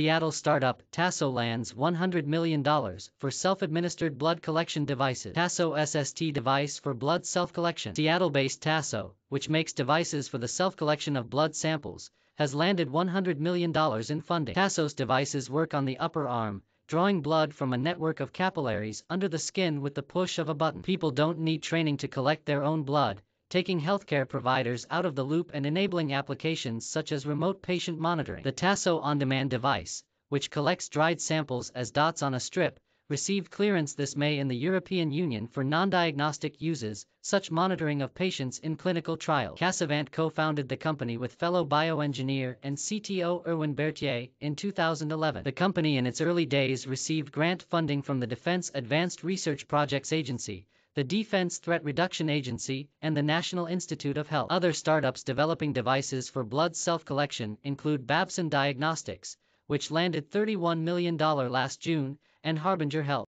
Seattle startup Tasso lands $100 million for self-administered blood collection devices. Tasso SST device for blood self-collection. Seattle-based Tasso, which makes devices for the self-collection of blood samples, has landed $100 million in funding. Tasso's devices work on the upper arm, drawing blood from a network of capillaries under the skin with the push of a button. People don't need training to collect their own blood, taking healthcare providers out of the loop and enabling applications such as remote patient monitoring. The Tasso on-demand device, which collects dried samples as dots on a strip, received clearance this May in the European Union for non-diagnostic uses, such monitoring of patients in clinical trials. Casavant co-founded the company with fellow bioengineer and CTO Erwin Berthier in 2011. The company in its early days received grant funding from the Defense Advanced Research Projects Agency, the Defense Threat Reduction Agency, and the National Institute of Health. Other startups developing devices for blood self-collection include Babson Diagnostics, which landed $31 million last June, and Harbinger Health.